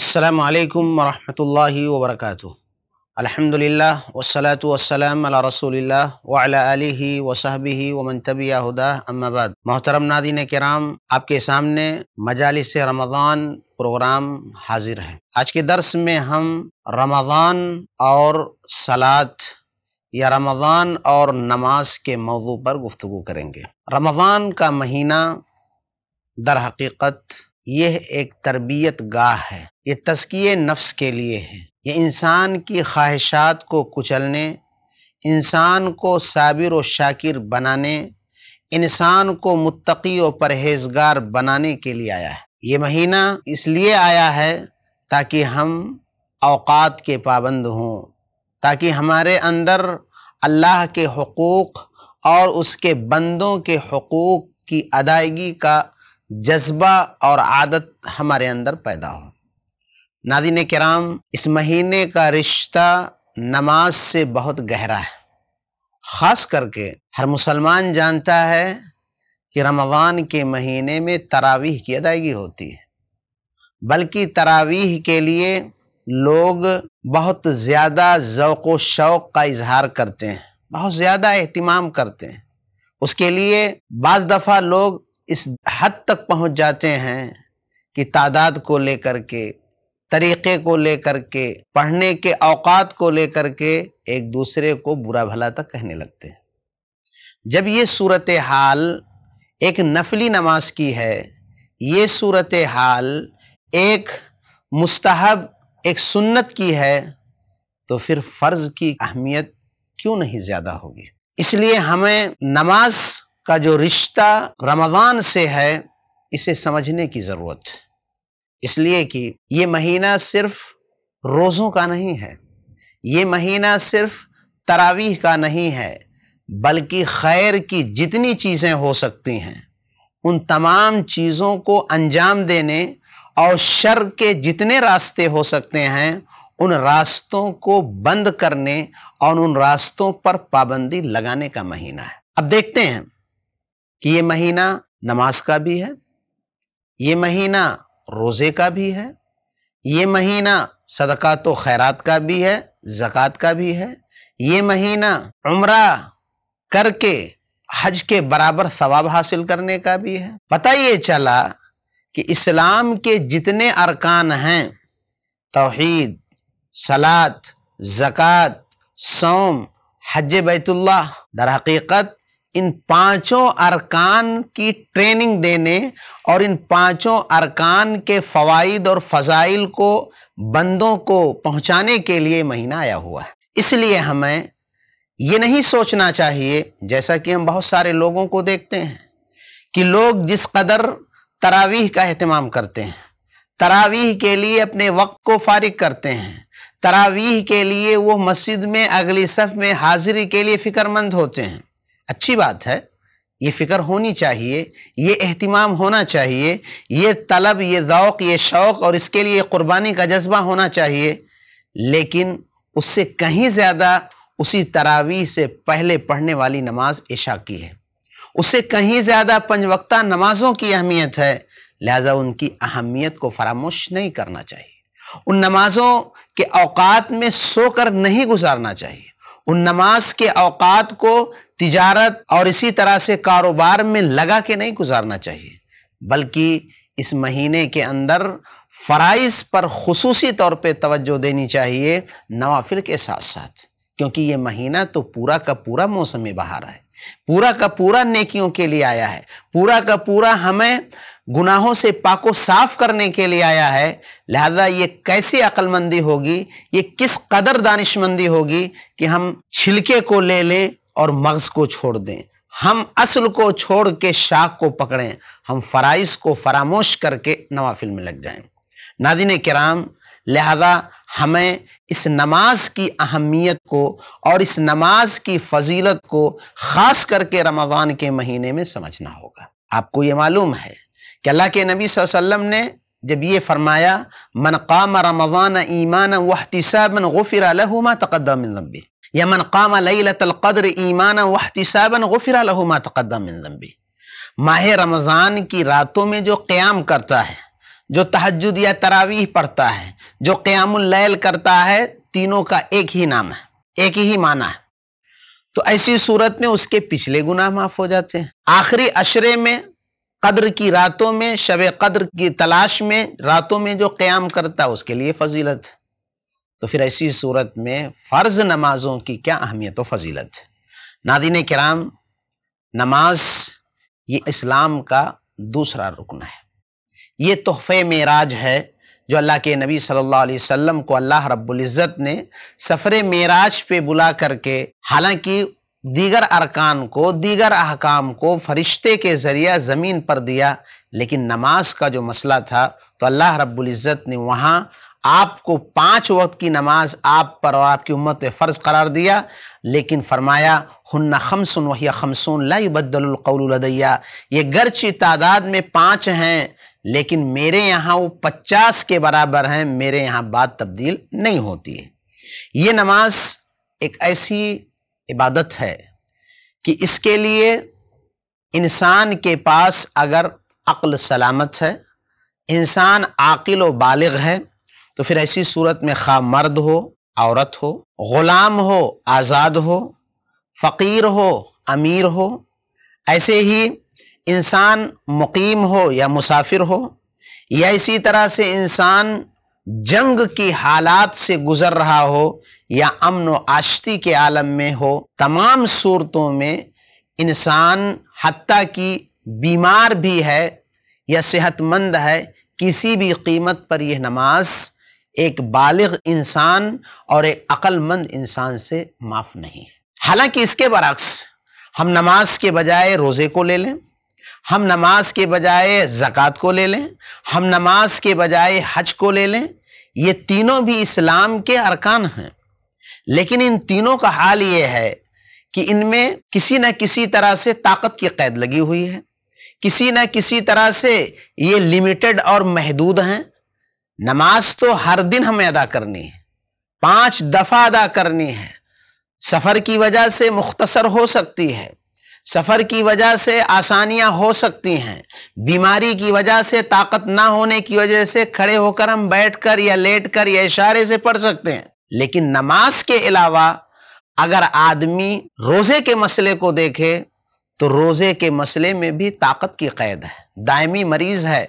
अस्सलाम वालेकुम वरहमतुल्लाहि व बरकातुहू अल्हम्दुलिल्लाह वस्सलातु वस्सलाम अला रसूलिल्लाह व अला आलिहि व सहबिहि व मन तबिया हुदा अम्मा बाद मोहतरम नादीन कराम आपके सामने मजालिस रमज़ान प्रोग्राम हाजिर है आज के दर्स में हम रमज़ान और सलात या रमज़ान और नमाज के मौजू पर गुफ्तु करेंगे रमज़ान का महीना दर हकीकत यह एक तरबियत गाह है ये तस्किए नफ्स के लिए है ये इंसान की ख्वाहिशात को कुचलने इंसान को साबिर व शाकिर बनाने इंसान को मुत्तकी और परहेजगार बनाने के लिए आया है ये महीना इसलिए आया है ताकि हम अवकात के पाबंद हों ताकि हमारे अंदर अल्लाह के हकूक़ और उसके बंदों के हकूक़ की अदायगी का जज्बा और आदत हमारे अंदर पैदा हो नादिन कराम इस महीने का रिश्ता नमाज से बहुत गहरा है ख़ास करके हर मुसलमान जानता है कि रमज़ान के महीने में तरावीह की अदायगी होती है बल्कि तरावीह के लिए लोग बहुत ज़्यादा ज़ौक़ व शौक़ का इजहार करते हैं बहुत ज़्यादा अहतमाम करते हैं उसके लिए बज़ दफ़ा लोग इस हद तक पहुंच जाते हैं कि तादाद को लेकर के तरीक़े को लेकर के पढ़ने के अवकात को लेकर के एक दूसरे को बुरा भला तक तो कहने लगते हैं जब ये सूरत हाल एक नफली नमाज की है ये सूरत हाल एक मुस्तहब एक सुन्नत की है तो फिर फ़र्ज़ की अहमियत क्यों नहीं ज़्यादा होगी इसलिए हमें नमाज का जो रिश्ता रमज़ान से है इसे समझने की ज़रूरत है इसलिए कि ये महीना सिर्फ रोज़ों का नहीं है ये महीना सिर्फ तरावीह का नहीं है बल्कि खैर की जितनी चीज़ें हो सकती हैं उन तमाम चीज़ों को अंजाम देने और शर के जितने रास्ते हो सकते हैं उन रास्तों को बंद करने और उन रास्तों पर पाबंदी लगाने का महीना है अब देखते हैं कि ये महीना नमाज का भी है ये महीना रोज़े का भी है ये महीना सदका तो खैरात का भी है ज़क़़त का भी है ये महीना उम्रा करके हज के बराबर सवाब हासिल करने का भी है पता ये चला कि इस्लाम के जितने अरकान हैं तोहद सलात ज़क़़त सोम हज बैतुल्ला दरहकीकत इन पांचों अरकान की ट्रेनिंग देने और इन पांचों अरकान के फ़वाद और फ़जाइल को बंदों को पहुंचाने के लिए महीना आया हुआ है इसलिए हमें ये नहीं सोचना चाहिए जैसा कि हम बहुत सारे लोगों को देखते हैं कि लोग जिस कदर तरावीह का अहतमाम करते हैं तरावीह के लिए अपने वक्त को फारिग करते हैं तरावीह के लिए वो मस्जिद में अगली सफ़ में हाजिरी के लिए फ़िक्रमंद होते हैं अच्छी बात है ये फ़िक्र होनी चाहिए ये अहतमाम होना चाहिए ये तलब ये ओक़ ये शौक़ और इसके लिए क़ुरबानी का जज्बा होना चाहिए लेकिन उससे कहीं ज़्यादा उसी तरावी से पहले पढ़ने वाली नमाज इशा की है उससे कहीं ज़्यादा पंजवक्ता नमाज़ों की अहमियत है लिहाजा उनकी अहमियत को फरामोश नहीं करना चाहिए उन नमाज़ों के अवकात में सोकर नहीं गुजारना चाहिए उन नमाज के अवकात को तिजारत और इसी तरह से कारोबार में लगा के नहीं गुजारना चाहिए बल्कि इस महीने के अंदर फ़राइज़ पर खसूसी तौर पे तवज्जो देनी चाहिए नवाफिल के साथ साथ क्योंकि ये महीना तो पूरा का पूरा मौसम बहार है पूरा का पूरा नेकियों के लिए आया है पूरा का पूरा हमें गुनाहों से पाको साफ करने के लिए आया है लिहाजा ये कैसी अकलमंदी होगी ये किस कदर दानिशमंदी होगी कि हम छिलके को ले लें और मगज़ को छोड़ दें हम असल को छोड़ के शाख को पकड़ें हम फ़राइज को फरामोश करके नवाफिल में लग जाएं नादिन कराम लिहाजा हमें इस नमाज की अहमियत को और इस नमाज की फजीलत को ख़ास करके रमज़ान के महीने में समझना होगा आपको ये मालूम है कि अल्लाह के नबी वसल्लम ने जब ये फरमाया मन काम रमज़ान ईमान वहतिसाबन गफ़िर लहुमा तकदमी या मन काम लतर ईमान वहतिसाबन गफ़िर लहुमा तकदमी माह रमज़ान की रातों में जो क़्याम करता है जो तहजद या तरावीह पढ़ता है जो क़्यामल करता है तीनों का एक ही नाम है एक ही माना है तो ऐसी सूरत में उसके पिछले गुनाह माफ़ हो जाते हैं आखिरी अशरे में कद्र की रातों में शब कद्र की तलाश में रातों में जो क़्याम करता है उसके लिए फजीलत तो फिर ऐसी सूरत में फ़र्ज़ नमाज़ों की क्या अहमियत व फजीलत नादिन कराम नमाज ये इस्लाम का दूसरा रुकन है ये तोहफ़े मेराज है जो अल्लाह के नबी सल्लल्लाहु अलैहि वसल्लम को अल्लाह रब्बुल इज़्ज़त ने सफ़र मेराज पे बुला करके हालांकि दीगर अरकान को दीगर अहकाम को फरिश्ते के ज़रिए ज़मीन पर दिया लेकिन नमाज का जो मसला था तो अल्लाह रब्ज़त ने वहाँ आपको पाँच वक्त की नमाज आप पर और आपकी उम्मत पे फ़र्ज़ करार दिया लेकिन फरमाया हन्ना खमसन वही खमसून लबदलकौलदैया ये गर्ची तादाद में पाँच हैं लेकिन मेरे यहाँ वो पचास के बराबर हैं मेरे यहाँ बात तब्दील नहीं होती है ये नमाज एक ऐसी इबादत है कि इसके लिए इंसान के पास अगर अक्ल सलामत है इंसान आकिल व बालग है तो फिर ऐसी सूरत में खा मर्द हो औरत हो ग़ुलाम हो आज़ाद हो फ़कीर हो अमीर हो ऐसे ही इंसान मुकीम हो या मुसाफिर हो या इसी तरह से इंसान जंग की हालात से गुज़र रहा हो या अमन आश्ती के आलम में हो तमाम सूरतों में इंसान हती कि बीमार भी है या सेहतमंद है किसी भी कीमत पर यह नमाज एक बालग इंसान और एक अक्लमंद इंसान से माफ़ नहीं है हालांकि इसके बरक्स हम नमाज के बजाय रोज़े को ले लें हम नमाज के बजाय ज़क़़त को ले लें हम नमाज के बजाय हज को ले लें ये तीनों भी इस्लाम के अरकान हैं लेकिन इन तीनों का हाल ये है कि इनमें किसी न किसी तरह से ताकत की कैद लगी हुई है किसी न किसी तरह से ये लिमिटेड और महदूद हैं नमाज तो हर दिन हमें अदा करनी है पांच दफ़ा अदा करनी है सफ़र की वजह से मुख्तसर हो सकती है सफ़र की वजह से आसानियां हो सकती हैं बीमारी की वजह से ताकत ना होने की वजह से खड़े होकर हम बैठकर या लेट कर या इशारे से पढ़ सकते हैं लेकिन नमाज के अलावा अगर आदमी रोज़े के मसले को देखे तो रोज़े के मसले में भी ताकत की कैद है दायमी मरीज़ है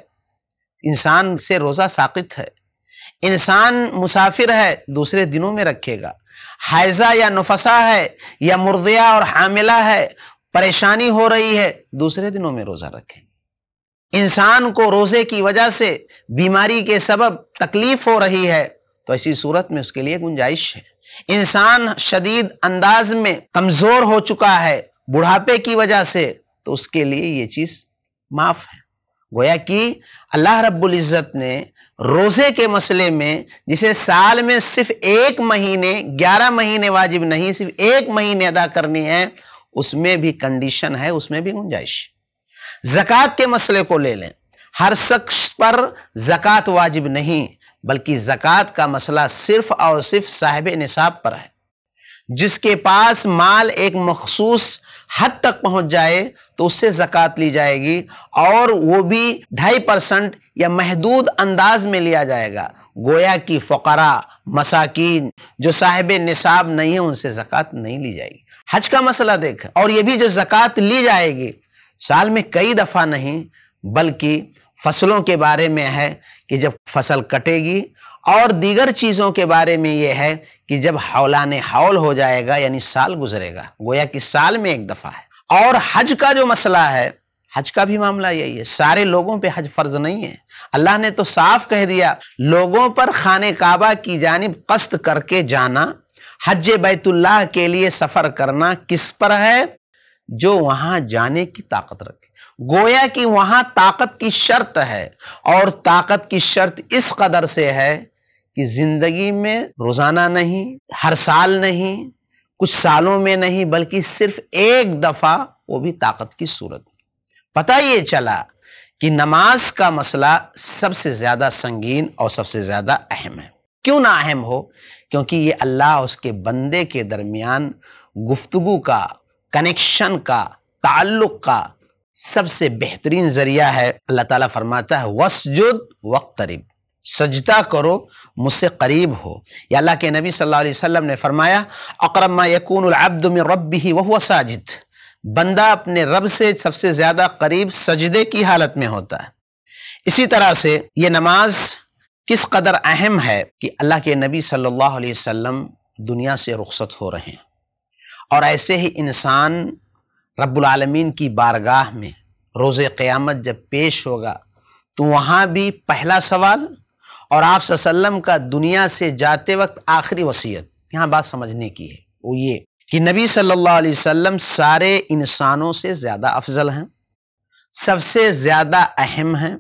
इंसान से रोज़ा साकित है इंसान मुसाफिर है दूसरे दिनों में रखेगा हैज़ा या नफसा है या मुर्दिया और हामिला है परेशानी हो रही है दूसरे दिनों में रोज़ा रखें इंसान को रोज़े की वजह से बीमारी के सबब तकलीफ़ हो रही है तो ऐसी सूरत में उसके लिए गुंजाइश है इंसान शदीद अंदाज में कमज़ोर हो चुका है बुढ़ापे की वजह से तो उसके लिए ये चीज़ माफ़ है गोया कि अल्लाह रब्बुल इज़्ज़त ने रोज़े के मसले में जिसे साल में सिर्फ एक महीने ग्यारह महीने वाजिब नहीं सिर्फ एक महीने अदा करनी है उसमें भी कंडीशन है उसमें भी गुंजाइश जक़ात के मसले को ले लें हर शख्स पर जक़ात वाजिब नहीं बल्कि ज़क़़त का मसला सिर्फ़ और सिर्फ साहिब निसाब पर है जिसके पास माल एक मखसूस हद तक पहुंच जाए तो उससे ज़क़़त ली जाएगी और वो भी ढाई परसेंट या महदूद अंदाज में लिया जाएगा गोया की फ़करा मसाकिन जो साहिब निसाब नहीं है उनसे ज़क़़त नहीं ली जाएगी हज का मसला देख और ये भी जो ज़क़़त ली जाएगी साल में कई दफ़ा नहीं बल्कि फसलों के बारे में है कि जब फसल कटेगी और दीगर चीज़ों के बारे में यह है कि जब हौलान हौल हो जाएगा यानी साल गुजरेगा गोया कि साल में एक दफ़ा है और हज का जो मसला है हज का भी मामला यही है सारे लोगों पे हज फर्ज नहीं है अल्लाह ने तो साफ कह दिया लोगों पर खाने काबा की जानब कस्त करके जाना हज बैतुल्लाह के लिए सफ़र करना किस पर है जो वहाँ जाने की ताकत रखे गोया कि वहां ताकत की शर्त है और ताकत की शर्त इस कदर से है कि जिंदगी में रोजाना नहीं हर साल नहीं कुछ सालों में नहीं बल्कि सिर्फ एक दफा वो भी ताकत की सूरत पता ये चला कि नमाज का मसला सबसे ज्यादा संगीन और सबसे ज्यादा अहम है क्यों ना अहम हो क्योंकि ये अल्लाह उसके बंदे के दरमियान गुफ्तगु का कनेक्शन का ताल्लुक़ का सबसे बेहतरीन जरिया है अल्लाह ताला फरमाता है वसजुद करीब सजदा करो मुझसे करीब हो या अल्लाह के नबी सल्लल्लाहु अलैहि वसल्लम ने फरमाया अकरमा यकून अब्दुम रब्बी ही वह साजिद बंदा अपने रब से सबसे ज़्यादा करीब सजदे की हालत में होता है इसी तरह से ये नमाज किस कदर अहम है कि अल्लाह के नबी सल्लल्लाहु अलैहि वसल्लम दुनिया से रुखसत हो रहे हैं और ऐसे ही इंसान रबालमीन की बारगाह में रोज़ क़्यामत जब पेश होगा तो वहाँ भी पहला सवाल और आप का दुनिया से जाते वक्त आखिरी वसीयत यहाँ बात समझने की है वो ये कि नबी सल्लल्लाहु अलैहि वसल्लम सारे इंसानों से ज़्यादा अफजल हैं सबसे ज़्यादा अहम हैं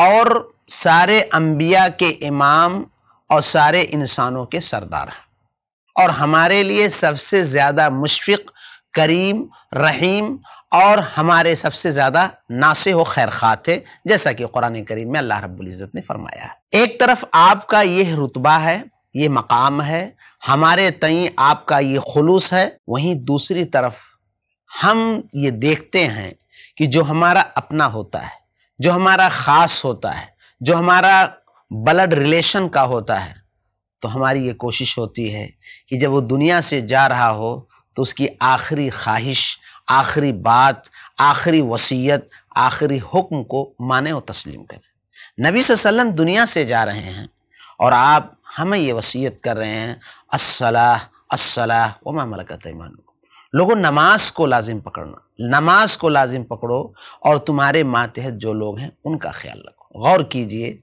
और सारे अम्बिया के इमाम और सारे इंसानों के सरदार हैं और हमारे लिए सबसे ज़्यादा मुशफ़ करीम रहीम और हमारे सबसे ज़्यादा नासे हो खैर खा थे जैसा कि कुरान करीम में अल्लाह रब्ज़त ने फरमाया है एक तरफ आपका यह रुतबा है ये मकाम है हमारे तई आपका ये खुलूस है वहीं दूसरी तरफ हम ये देखते हैं कि जो हमारा अपना होता है जो हमारा ख़ास होता है जो हमारा ब्लड रिलेशन का होता है तो हमारी ये कोशिश होती है कि जब वो दुनिया से जा रहा हो तो उसकी आखिरी ख्वाहिश आखिरी बात आखिरी वसीयत आखिरी हुक्म को माने और तस्लीम करें नबी वसल्लम दुनिया से जा रहे हैं और आप हमें ये वसीयत कर रहे हैं असलाह असलाह वमा मलकत ईमान लोगों नमाज को लाजिम पकड़ना नमाज को लाजिम पकड़ो और तुम्हारे मातहत जो लोग हैं उनका ख्याल रखो गौर कीजिए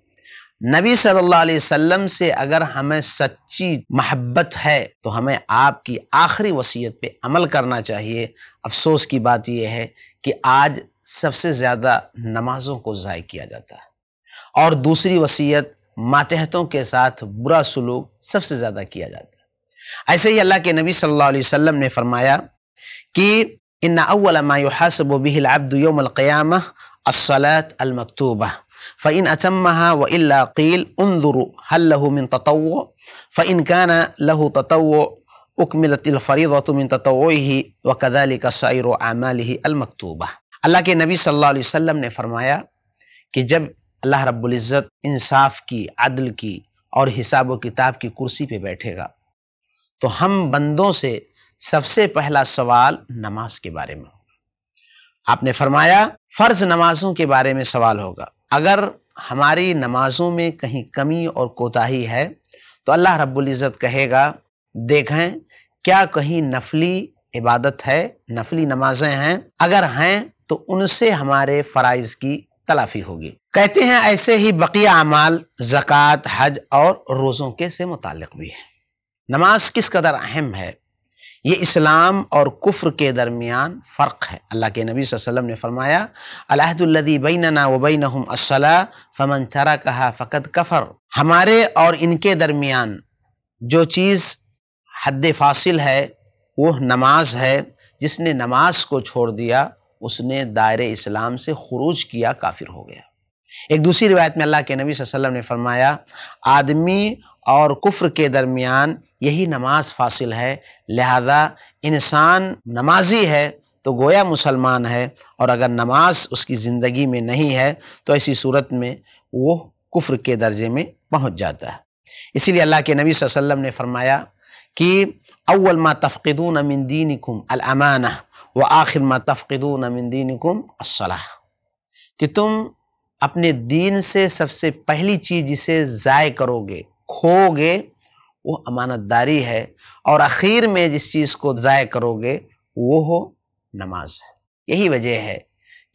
नबी सल्लल्लाहु अलैहि वसल्लम से अगर हमें सच्ची मोहब्बत है तो हमें आपकी आखिरी वसीयत पे अमल करना चाहिए अफसोस की बात यह है कि आज सबसे ज़्यादा नमाज़ों को ज़ाय किया जाता है और दूसरी वसीयत मातहतों के साथ बुरा सलूक सबसे ज़्यादा किया जाता है ऐसे ही अल्लाह के नबी सल्लल्लाहु अलैहि वसल्लम ने फरमाया कि इन अव्वल मायुहासब बिहिल अब्दुयोमल असलात अलमकतूबा फ़ैन अचम्मा व इल्ला कील उन्दुरु हल लहू मिन तत्व फ़ैन काना लहू तत्व उकमिलतिल फ़रीदत मिन तत्व ही व कदाली का शायर आमाल ही अलमकतूबा अल्लाह के नबी सल्लल्लाहु अलैहि वसल्लम ने फरमाया कि जब अल्लाह रब्बुल इज़्ज़त इंसाफ की अदल की और हिसाब व किताब की कुर्सी पे बैठेगा तो हम बंदों से सबसे पहला सवाल नमाज के बारे में होगा आपने फरमाया फ़र्ज़ नमाजों के बारे में सवाल होगा अगर हमारी नमाज़ों में कहीं कमी और कोताही है तो अल्लाह रब्बुल इज़्ज़त कहेगा देखें क्या कहीं नफली इबादत है नफली नमाजें हैं अगर हैं तो उनसे हमारे फ़राइज़ की तलाफी होगी कहते हैं ऐसे ही बकिया अमाल ज़क़ात हज और रोज़ों के से मुतक़ भी है नमाज किस कदर अहम है ये इस्लाम और कुफ्र के दरमियान फ़र्क है अल्लाह के नबी वसल्लम ने फरमाया अलहदुल्लदी बैनना वबैन असला फमन चरा कहा फ़कत कफ़र हमारे और इनके दरमियान जो चीज़ हद फासिल है वो नमाज है जिसने नमाज को छोड़ दिया उसने दायरे इस्लाम से खरूज किया काफिर हो गया एक दूसरी रिवायत में अल्लाह के नबी वसल्लम ने फरमाया आदमी और कुफ्र के दरमियान यही नमाज फासिल है लिहाजा इंसान नमाजी है तो गोया मुसलमान है और अगर नमाज उसकी ज़िंदगी में नहीं है तो ऐसी सूरत में वो कुफ्र के दर्जे में पहुंच जाता है इसीलिए अल्लाह के नबी वसल्लम ने फरमाया कि अव्वल मा तफ़क़ून अमिन दीनकुम अलमाना व आखिर मा तफ़क़ून अमिन दीनकुम असलाह कि तुम अपने दीन से सबसे पहली चीज़ इसे ज़ाय करोगे खोगे वो अमानतदारी है और आखिर में जिस चीज़ को ज़ाय करोगे वो हो नमाज है यही वजह है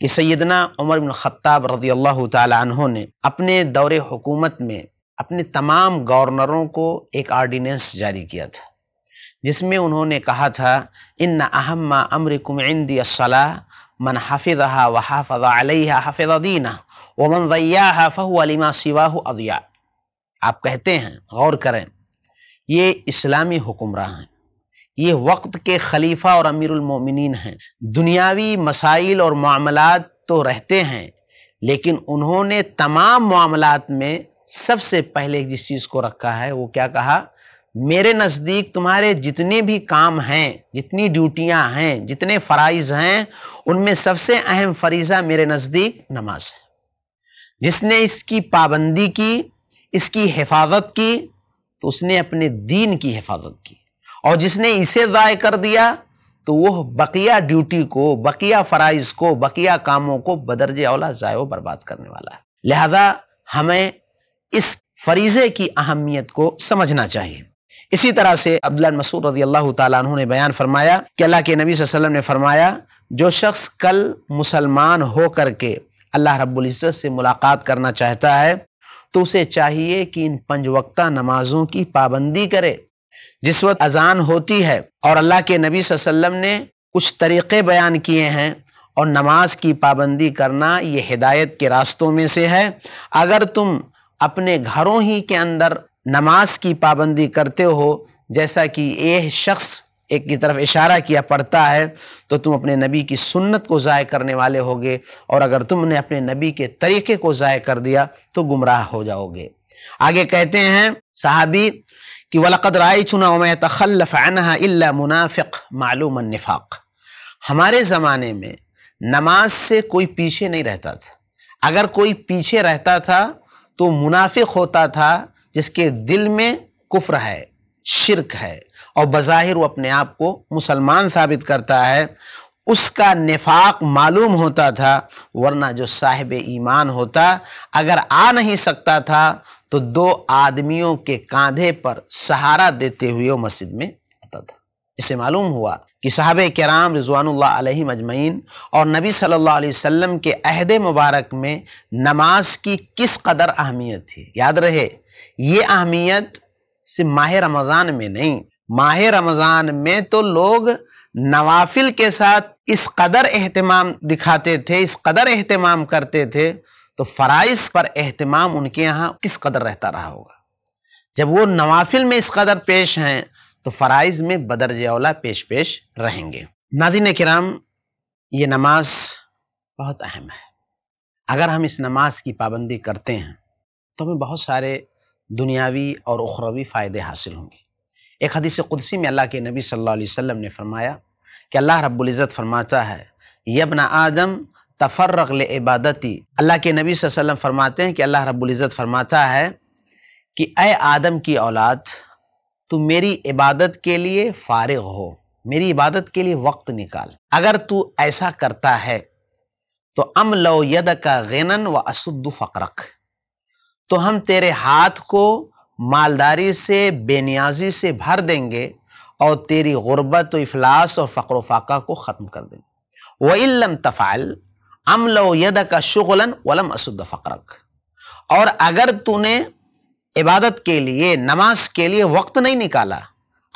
कि सैदना उमर बिन ख़त्ताब रदी अल्लाह तहों ने अपने दौर हुकूमत में अपने तमाम गवर्नरों को एक आर्डीनेंस जारी किया था जिसमें उन्होंने कहा था इन अहम अमरकुम इंदी असला मन हाफिज़ा व हाफ़ अलैहा हाफिज़ दीना वमन ज़ैया फ़हु सिवाह अदिया आप कहते हैं गौर करें ये इस्लामी हुक्मरान हैं ये वक्त के खलीफा और अमीरमिन हैं दुनियावी मसाइल और मामलात तो रहते हैं लेकिन उन्होंने तमाम मामलात में सबसे पहले जिस चीज़ को रखा है वो क्या कहा मेरे नज़दीक तुम्हारे जितने भी काम हैं जितनी ड्यूटियां हैं जितने फ़राइज़ हैं उनमें सबसे अहम फरीज़ा मेरे नज़दीक नमाज है जिसने इसकी पाबंदी की इसकी हिफाजत की तो उसने अपने दीन की हिफाजत की और जिसने इसे ज़ाय कर दिया तो वह बकिया ड्यूटी को बकिया फ़राइज़ को बकिया कामों को बदरज अवला ज़ाय बर्बाद करने वाला है लिहाजा हमें इस फरीज़े की अहमियत को समझना चाहिए इसी तरह से अब्दुल्ला मसूद रजी अल्लाह तुम ने बयान फरमाया कि अल्लाह के नबी वसलम ने फरमाया जो शख्स कल मुसलमान होकर के अल्लाह रब्बुल से मुलाकात करना चाहता है तो उसे चाहिए कि इन पंजवक्ता नमाजों की पाबंदी करे जिस वक्त अजान होती है और अल्लाह के नबी वसल्लम ने कुछ तरीक़े बयान किए हैं और नमाज की पाबंदी करना ये हिदायत के रास्तों में से है अगर तुम अपने घरों ही के अंदर नमाज की पाबंदी करते हो जैसा कि यह शख्स एक की तरफ इशारा किया पड़ता है तो तुम अपने नबी की सुन्नत को ज़ाय करने वाले होगे और अगर तुमने अपने नबी के तरीके को ज़ाय कर दिया तो गुमराह हो जाओगे आगे कहते हैं साहबी कि वलकद राय चुना मैं तखलफ़ाना इल्ला मुनाफिक मालूम निफाक हमारे ज़माने में नमाज से कोई पीछे नहीं रहता था अगर कोई पीछे रहता था तो मुनाफिक होता था जिसके दिल में कुफ्र है शिरक है और बज़ाहिर वो अपने आप को मुसलमान साबित करता है उसका निफाक मालूम होता था वरना जो साहिब ईमान होता अगर आ नहीं सकता था तो दो आदमियों के कांधे पर सहारा देते हुए वो मस्जिद में आता था इसे मालूम हुआ कि साहब कराम रिजवानुल्लाह अलैहि और नबी सल्लल्लाहु अलैहि वसल्लम के अहद मुबारक में नमाज की किस कदर अहमियत थी याद रहे ये अहमियत सिर्फ माह रमज़ान में नहीं माह रमज़ान में तो लोग नवाफिल के साथ इस कदर एहतमाम दिखाते थे इस कदर एहतमाम करते थे तो फ़राइज़ पर अहतमाम उनके यहाँ किस कदर रहता रहा होगा जब वो नवाफिल में इस कदर पेश हैं तो फ़राइज़ में जौला पेश पेश रहेंगे नादिन कराम ये नमाज बहुत अहम है अगर हम इस नमाज की पाबंदी करते हैं तो हमें बहुत सारे दुनियावी और उखरवी फ़ायदे हासिल होंगे एक हदीस कुदसी में अल्लाह के नबी सल्लल्लाहु अलैहि वसल्लम ने फरमाया कि अल्लाह रब्बुल इज़्ज़त फरमाता है यबना आदम तफर्रक ले इबादती अल्लाह के नबी वसल्लम फरमाते हैं कि अल्लाह रब्बुल इज़्ज़त फरमाता है कि अय आदम की औलाद तू मेरी इबादत के लिए फारग हो मेरी इबादत के लिए वक्त निकाल अगर तू ऐसा करता है तो अम लो यद का गनन व असुद्द फ़करक तो हम तेरे हाथ को मालदारी से बेनियाजी से भर देंगे और तेरी गुर्बत अफलास और फ़क्र फ़ाका को ख़त्म कर देंगे वम तफ़ाल अमल यद का शुगलन वलम असद फ़क्रक और अगर तूने इबादत के लिए नमाज के लिए वक्त नहीं निकाला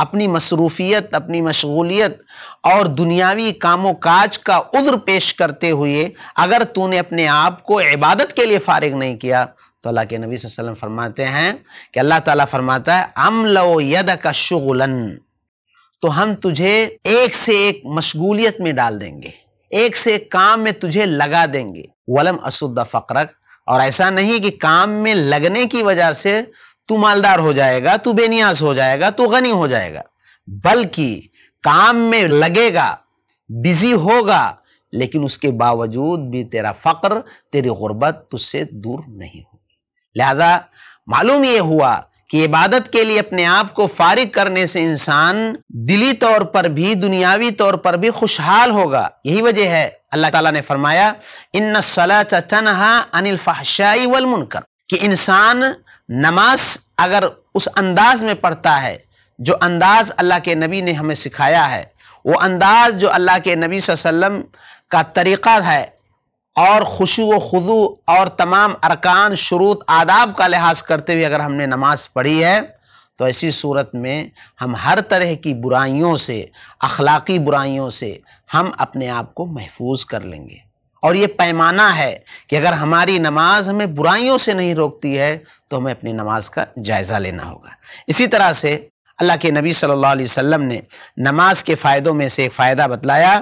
अपनी मसरूफियत अपनी मशगूलियत और दुनियावी कामों काज का उज्र पेश करते हुए अगर तूने अपने आप को इबादत के लिए फ़ारिग नहीं किया तो अल्लाह के नबी वसल्लम फरमाते हैं कि अल्लाह ताला फरमाता है अम लो यद का शुगलन तो हम तुझे एक से एक मशगूलियत में डाल देंगे एक से एक काम में तुझे लगा देंगे वलम असुद फकरक और ऐसा नहीं कि काम में लगने की वजह से तू मालदार हो जाएगा तू बेनियास हो जाएगा तू गनी हो जाएगा बल्कि काम में लगेगा बिजी होगा लेकिन उसके बावजूद भी तेरा फ़क्र तेरी गुर्बत तुझसे दूर नहीं लिहाजा मालूम ये हुआ कि इबादत के लिए अपने आप को फारिग करने से इंसान दिली तौर पर भी दुनियावी तौर पर भी खुशहाल होगा यही वजह है अल्लाह ताला ने फरमाया इन सलाहा अनिल फाशाई वल मुनकर कि इंसान नमाज अगर उस अंदाज में पढ़ता है जो अंदाज अल्लाह के नबी ने हमें सिखाया है वो अंदाज जो अल्लाह के नबी वसल्लम का तरीक़ा है और खुशु व खुदू और तमाम अरकान शुरूत आदाब का लिहाज करते हुए अगर हमने नमाज पढ़ी है तो ऐसी सूरत में हम हर तरह की बुराइयों से अखलाक़ी बुराइयों से हम अपने आप को महफूज कर लेंगे और ये पैमाना है कि अगर हमारी नमाज हमें बुराइयों से नहीं रोकती है तो हमें अपनी नमाज का जायज़ा लेना होगा इसी तरह से अल्लाह के नबी सल्लल्लाहु अलैहि वसल्लम ने नमाज के फ़ायदों में से एक फ़ायदा बतलाया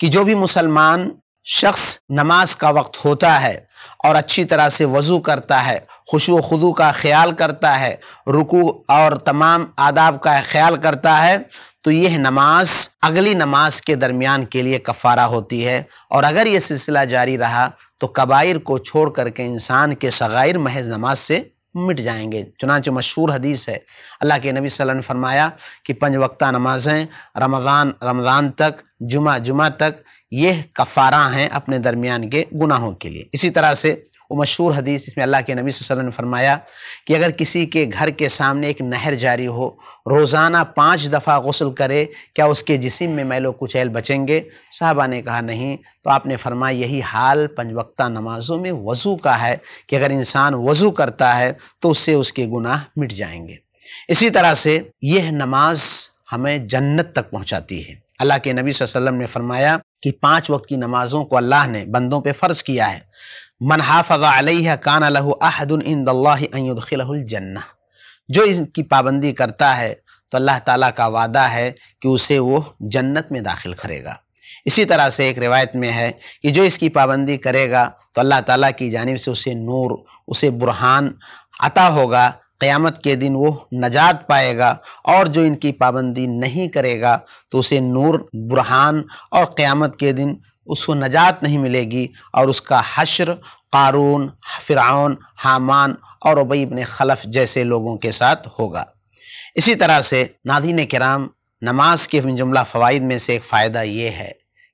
कि जो भी मुसलमान शख्स नमाज का वक्त होता है और अच्छी तरह से वज़ू करता है खुशो खुदू का ख्याल करता है रुकू और तमाम आदाब का ख्याल करता है तो यह नमाज अगली नमाज के दरमियान के लिए कफ़ारा होती है और अगर यह सिलसिला जारी रहा तो कबाइर को छोड़ करके इंसान के सगैर महज नमाज से मिट जाएंगे चुनाच मशहूर हदीस है अल्लाह के नबी वसल्लम ने फरमाया कि पंज वक्ता नमाज़ें रमज़ान रमज़ान तक जुमा जुमा तक ये कफ़ारा हैं अपने दरमियान के गुनाहों के लिए इसी तरह से वो मशहूर हदीस इसमें अल्लाह के नबी वसल्लम ने फरमाया कि अगर किसी के घर के सामने एक नहर जारी हो रोज़ाना पाँच दफ़ा गसल करे क्या उसके जिसम में मैलो कुचैल बचेंगे साहबा ने कहा नहीं तो आपने फरमाया यही हाल पंजवक्ता नमाज़ों में वज़ू का है कि अगर इंसान वज़ू करता है तो उससे उसके गुनाह मिट जाएंगे इसी तरह से यह नमाज हमें जन्नत तक पहुँचाती है अल्लाह के नबी वसल्लम ने फरमाया कि पांच वक्त की नमाजों को अल्लाह ने बंदों पे फ़र्ज़ किया है मन हाफ़ा अलह कान लहू जो इसकी पाबंदी करता है तो अल्लाह ताला का वादा है कि उसे वो जन्नत में दाखिल करेगा इसी तरह से एक रिवायत में है कि जो इसकी पाबंदी करेगा तो अल्लाह ताला की जानब से उसे नूर उसे बुरहान अता होगा क़यामत के दिन वो नजात पाएगा और जो इनकी पाबंदी नहीं करेगा तो उसे नूर बुरहान और क़यामत के दिन उसको नजात नहीं मिलेगी और उसका हश्र कारून फ़िरौन हामान और उबई इबन खलफ जैसे लोगों के साथ होगा इसी तरह से नादिन कराम नमाज के जुमला फ़वाद में से एक फ़ायदा ये है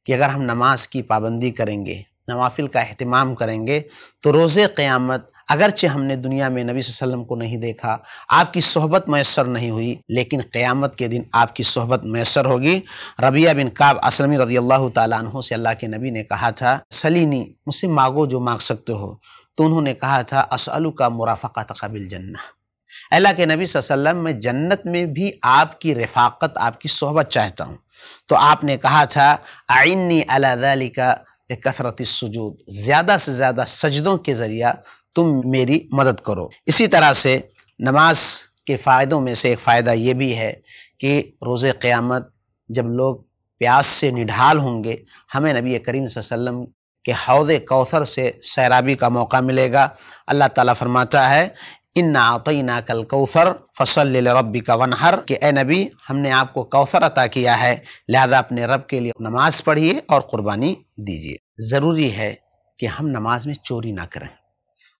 कि अगर हम नमाज की पाबंदी करेंगे नवाफिल का अहतमाम करेंगे तो रोज़ क़यामत अगरचे हमने दुनिया में नबी वसल्लम को नहीं देखा आपकी सोहबत मैसर नहीं हुई लेकिन क़यामत के दिन आपकी सोहबत मैसर होगी रबिया बिन काब असलमी रजी अल्लाह तु से अल्लाह के नबी ने कहा था सलीनी मुझसे मांगो जो मांग सकते हो तो उन्होंने कहा था असलू का मुराफ़ा तकबिल जन्ना अल्लाह के नबी वसल्लम मैं जन्नत में भी आपकी रफाकत आपकी सोहबत चाहता हूँ तो आपने कहा था आइनी अलादली का कसरत सजूद ज़्यादा से ज़्यादा सजदों के ज़रिया तुम मेरी मदद करो इसी तरह से नमाज के फ़ायदों में से एक फ़ायदा ये भी है कि रोज़ क़्यामत जब लोग प्यास से निढाल होंगे हमें नबी करीम वसल्लम के हौद कौसर से सैराबी का मौका मिलेगा अल्लाह ताला फरमाता है इन नातना कल कौसर फसल रबी का वनहर कि ए नबी हमने आपको कौसर अता किया है लिहाजा अपने रब के लिए नमाज़ पढ़िए और क़ुरबानी दीजिए ज़रूरी है कि हम नमाज में चोरी ना करें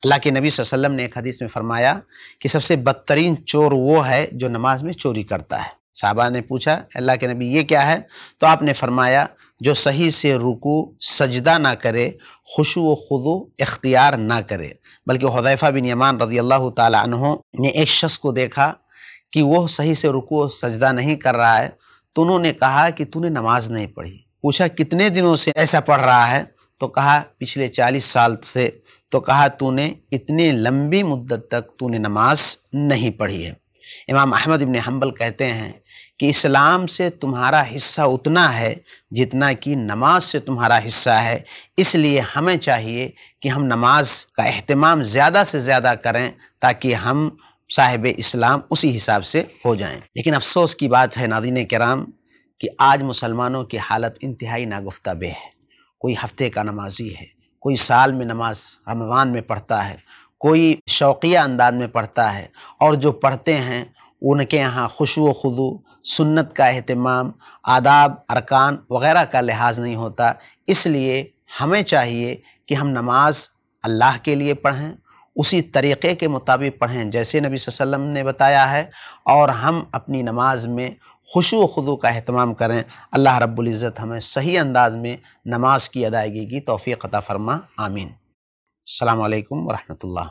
अल्लाह के नबी वसल्लम ने एक हदीस में फरमाया कि सबसे बदतरीन चोर वो है जो नमाज में चोरी करता है साहबा ने पूछा अल्लाह के नबी ये क्या है तो आपने फरमाया जो सही से रुकू सजदा ना करे खुशु व खुदो इख्तियार ना करे बल्कि हदैफ़ा बिन यमान रजी अल्लाह तहों ने एक शख्स को देखा कि वह सही से रुकू और सजदा नहीं कर रहा है तो उन्होंने कहा कि तूने नमाज नहीं पढ़ी पूछा कितने दिनों से ऐसा पढ़ रहा है तो कहा पिछले चालीस साल से तो कहा तूने इतनी लंबी मुद्दत तक तूने नमाज नहीं पढ़ी है इमाम अहमद इबन हम्बल कहते हैं कि इस्लाम से तुम्हारा हिस्सा उतना है जितना कि नमाज से तुम्हारा हिस्सा है इसलिए हमें चाहिए कि हम नमाज का अहतमाम ज़्यादा से ज़्यादा करें ताकि हम साहिब इस्लाम उसी हिसाब से हो जाएं लेकिन अफसोस की बात है नादीन कराम कि आज मुसलमानों की हालत इंतहाई नागुफ्ता बे है कोई हफ्ते का नमाजी है कोई साल में नमाज रमज़ान में पढ़ता है कोई शौक़िया अंदाज में पढ़ता है और जो पढ़ते हैं उनके यहाँ खुशु खुदू सुन्नत का अहतमाम आदाब अरकान वगैरह का लिहाज नहीं होता इसलिए हमें चाहिए कि हम नमाज अल्लाह के लिए पढ़ें उसी तरीक़े के मुताबिक पढ़ें जैसे नबी वसल्लम ने बताया है और हम अपनी नमाज में खुशु खुदू का अहतमाम करें अल्लाह रब्ज़त हमें सही अंदाज में नमाज की अदायगी की तोफ़ी अता फ़रमा आमीन अल्लाम वरहमल